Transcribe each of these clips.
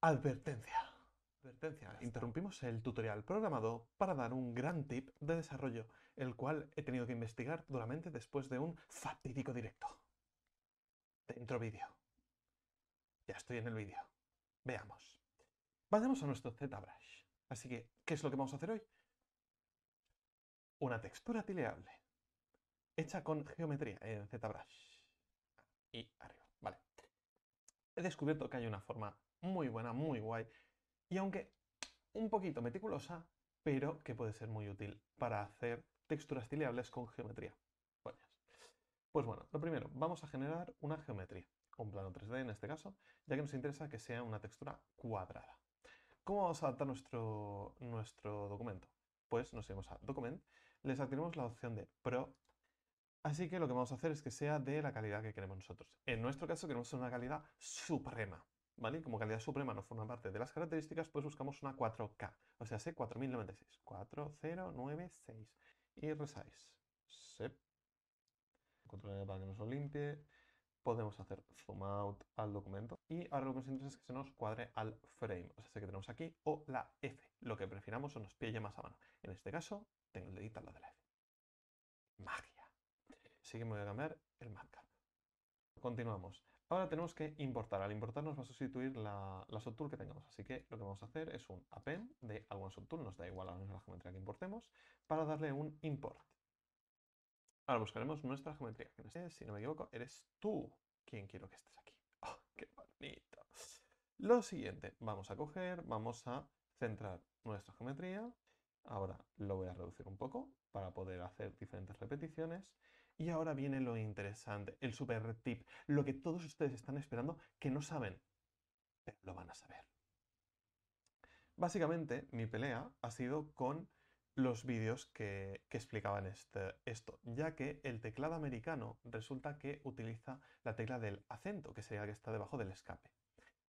Advertencia. Advertencia. Interrumpimos el tutorial programado para dar un gran tip de desarrollo, el cual he tenido que investigar duramente después de un fatídico directo. Dentro vídeo. Ya estoy en el vídeo. Veamos. Vayamos a nuestro ZBrush. Así que, ¿qué es lo que vamos a hacer hoy? Una textura tileable, hecha con geometría en ZBrush. Y arriba he descubierto que hay una forma muy buena, muy guay, y aunque un poquito meticulosa, pero que puede ser muy útil para hacer texturas tileables con geometría. Pues bueno, lo primero, vamos a generar una geometría, un plano 3D en este caso, ya que nos interesa que sea una textura cuadrada. ¿Cómo vamos a adaptar nuestro, nuestro documento? Pues nos iremos a Document, les activamos la opción de Pro Así que lo que vamos a hacer es que sea de la calidad que queremos nosotros. En nuestro caso queremos una calidad suprema. ¿Vale? como calidad suprema no forma parte de las características, pues buscamos una 4K, o sea, C4096. 4096. Y resize. Sep. Control para que nos lo limpie. Podemos hacer zoom out al documento. Y ahora lo que nos interesa es que se nos cuadre al frame, o sea, que tenemos aquí, o la F, lo que prefiramos o nos pille más a mano. En este caso, tengo el dedito al de la F. Magia. Así que me voy a cambiar el markup Continuamos. Ahora tenemos que importar. Al importar nos va a sustituir la, la, subtool que tengamos. Así que lo que vamos a hacer es un append de alguna subtool, nos da igual a la geometría que importemos, para darle un import. Ahora buscaremos nuestra geometría. Que si no me equivoco, eres tú quien quiero que estés aquí. ¡Oh, qué bonito! Lo siguiente, vamos a coger, vamos a centrar nuestra geometría. Ahora lo voy a reducir un poco para poder hacer diferentes repeticiones. Y ahora viene lo interesante, el super tip, lo que todos ustedes están esperando que no saben, pero lo van a saber. Básicamente, mi pelea ha sido con los vídeos que, explicaban este, esto, ya que el teclado americano resulta que utiliza la tecla del acento, que sería la que está debajo del escape.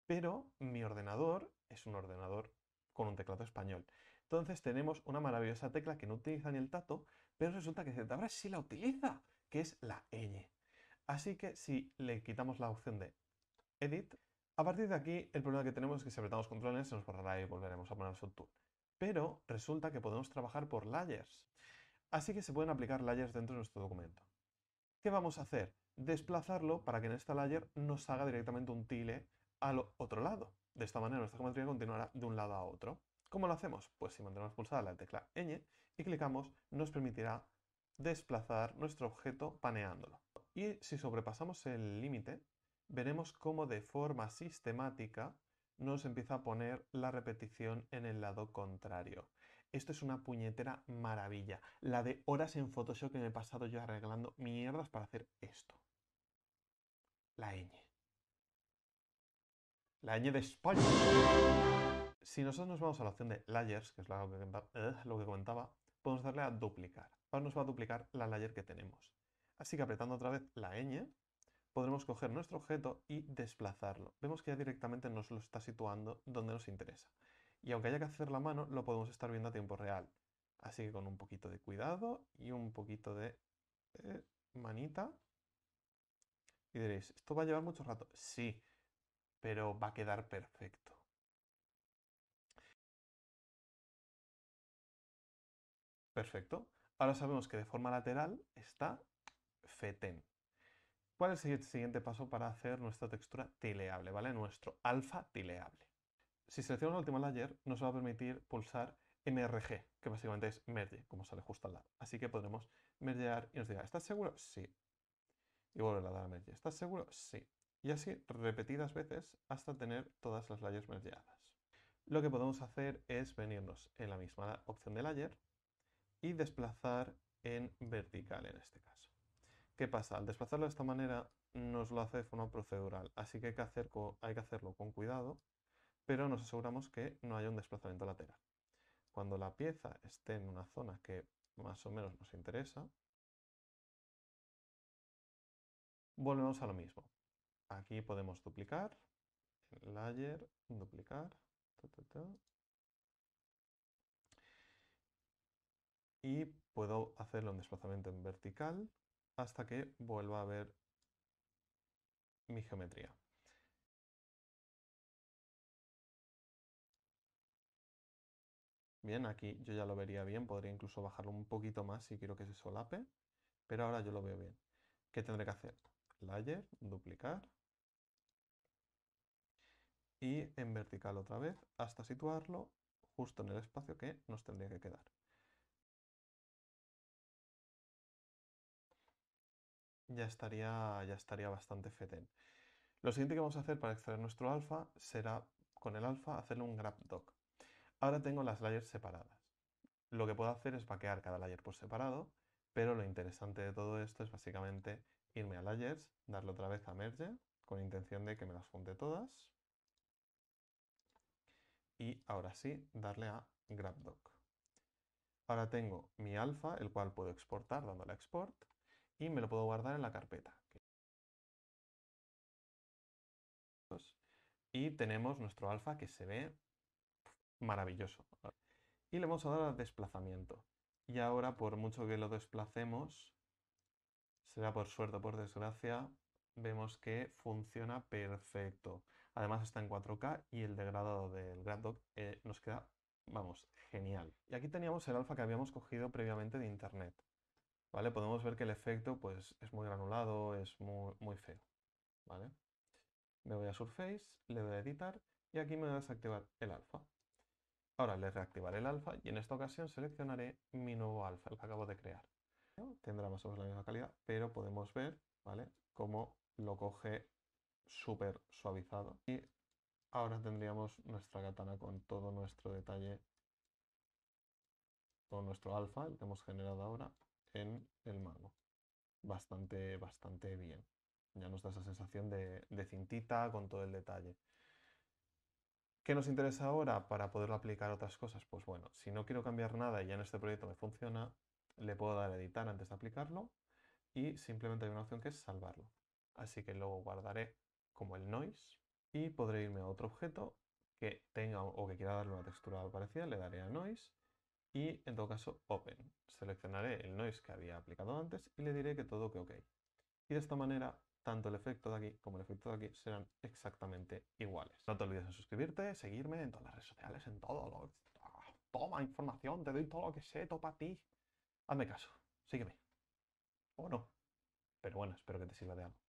Pero mi ordenador es un ordenador con un teclado español. Entonces tenemos una maravillosa tecla que no utiliza ni el tato, pero resulta que ahora sí la utiliza que es la ñ. Así que si le quitamos la opción de Edit, a partir de aquí el problema que tenemos es que si apretamos controles se nos borrará y volveremos a poner subtool. Pero resulta que podemos trabajar por layers. Así que se pueden aplicar layers dentro de nuestro documento. ¿Qué vamos a hacer? Desplazarlo para que en esta layer nos haga directamente un tile al otro lado. De esta manera nuestra geometría continuará de un lado a otro. ¿Cómo lo hacemos? Pues si mantenemos pulsada la tecla ñ y clicamos, nos permitirá desplazar nuestro objeto paneándolo. Y si sobrepasamos el límite, veremos cómo de forma sistemática nos empieza a poner la repetición en el lado contrario. Esto es una puñetera maravilla. La de horas en Photoshop que me he pasado yo arreglando mierdas para hacer esto. La ñ. La ñ de España. Si nosotros nos vamos a la opción de layers, que es lo que, eh, lo que comentaba, podemos darle a duplicar. Ahora nos va a duplicar la layer que tenemos. Así que apretando otra vez la ñ, podremos coger nuestro objeto y desplazarlo. Vemos que ya directamente nos lo está situando donde nos interesa. Y aunque haya que hacer la mano, lo podemos estar viendo a tiempo real. Así que con un poquito de cuidado y un poquito de eh, manita. Y diréis, ¿esto va a llevar mucho rato? Sí, pero va a quedar perfecto. Perfecto. Ahora sabemos que de forma lateral está FETEN. ¿Cuál es el siguiente paso para hacer nuestra textura tileable, ¿vale? Nuestro alfa tileable. Si seleccionamos último layer, nos va a permitir pulsar MRG, que básicamente es merge, como sale justo al lado. Así que podremos mergear y nos dirá, ¿estás seguro? Sí. Y volver a dar a merge. ¿Estás seguro? Sí. Y así repetidas veces hasta tener todas las layers mergeadas. Lo que podemos hacer es venirnos en la misma opción de layer y desplazar en vertical en este caso. ¿Qué pasa? Al desplazarlo de esta manera nos lo hace de forma procedural, así que hay que, hay que hacerlo con cuidado, pero nos aseguramos que no haya un desplazamiento lateral. Cuando la pieza esté en una zona que más o menos nos interesa, volvemos a lo mismo. Aquí podemos duplicar, layer, duplicar, y puedo hacerlo en desplazamiento en vertical hasta que vuelva a ver mi geometría. Bien, aquí yo ya lo vería bien, podría incluso bajarlo un poquito más si quiero que se solape, pero ahora yo lo veo bien. ¿Qué tendré que hacer? Layer, duplicar y en vertical otra vez hasta situarlo justo en el espacio que nos tendría que quedar. ya estaría, ya estaría bastante fetén. Lo siguiente que vamos a hacer para extraer nuestro alfa será con el alfa hacerle un grab doc. Ahora tengo las layers separadas. Lo que puedo hacer es paquear cada layer por separado, pero lo interesante de todo esto es básicamente irme a layers, darle otra vez a merge, con intención de que me las junte todas. Y ahora sí, darle a grab doc. Ahora tengo mi alfa, el cual puedo exportar dándole a export y me lo puedo guardar en la carpeta. Y tenemos nuestro alfa que se ve maravilloso. Y le vamos a dar a desplazamiento. Y ahora, por mucho que lo desplacemos, será por suerte o por desgracia, vemos que funciona perfecto. Además está en 4K y el degradado del GradDoc eh, nos queda, vamos, genial. Y aquí teníamos el alfa que habíamos cogido previamente de internet. ¿vale? Podemos ver que el efecto pues, es muy granulado, es muy, muy feo, ¿vale? Me voy a Surface, le doy a editar y aquí me voy a desactivar el alfa. Ahora le reactivaré el alfa y en esta ocasión seleccionaré mi nuevo alfa, el que acabo de crear. Tendrá más o menos la misma calidad, pero podemos ver, ¿vale? Cómo lo coge súper suavizado. Y ahora tendríamos nuestra katana con todo nuestro detalle, todo nuestro alfa, el que hemos generado ahora, en el mango. Bastante, bastante bien. Ya nos da esa sensación de, de cintita con todo el detalle. ¿Qué nos interesa ahora para poderlo aplicar otras cosas? Pues bueno, si no quiero cambiar nada y ya en este proyecto me funciona, le puedo dar a editar antes de aplicarlo y simplemente hay una opción que es salvarlo. Así que luego guardaré como el noise y podré irme a otro objeto que tenga o que quiera darle una textura parecida, le daré a noise y en todo caso Open. Seleccionaré el noise que había aplicado antes y le diré que todo que OK. Y de esta manera, tanto el efecto de aquí como el efecto de aquí serán exactamente iguales. No te olvides de suscribirte, seguirme en todas las redes sociales, en todo lo... Toma información, te doy todo lo que sé, topa a ti. Hazme caso, sígueme. O no. Pero bueno, espero que te sirva de algo.